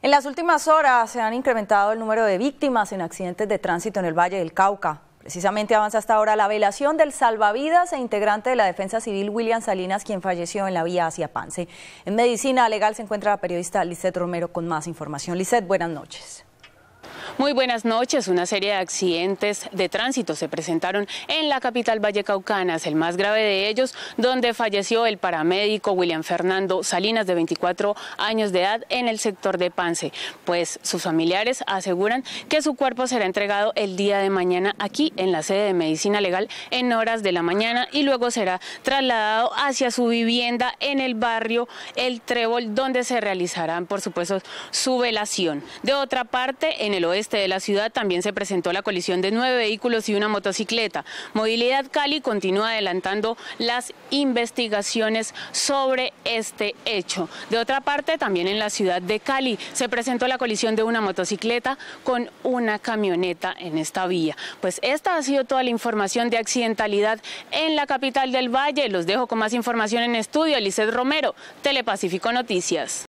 En las últimas horas se han incrementado el número de víctimas en accidentes de tránsito en el Valle del Cauca. Precisamente avanza hasta ahora la velación del salvavidas e integrante de la Defensa Civil William Salinas, quien falleció en la vía hacia Pance. En Medicina Legal se encuentra la periodista Lisette Romero con más información. Lisette, buenas noches. Muy buenas noches. Una serie de accidentes de tránsito se presentaron en la capital Vallecaucanas, el más grave de ellos, donde falleció el paramédico William Fernando Salinas, de 24 años de edad, en el sector de Pance. Pues sus familiares aseguran que su cuerpo será entregado el día de mañana aquí en la sede de Medicina Legal en horas de la mañana y luego será trasladado hacia su vivienda en el barrio El Trébol, donde se realizarán, por supuesto, su velación. De otra parte, en el oeste, de la ciudad también se presentó la colisión de nueve vehículos y una motocicleta. Movilidad Cali continúa adelantando las investigaciones sobre este hecho. De otra parte, también en la ciudad de Cali se presentó la colisión de una motocicleta con una camioneta en esta vía. Pues esta ha sido toda la información de accidentalidad en la capital del Valle. Los dejo con más información en estudio. Lizeth Romero, Telepacífico Noticias.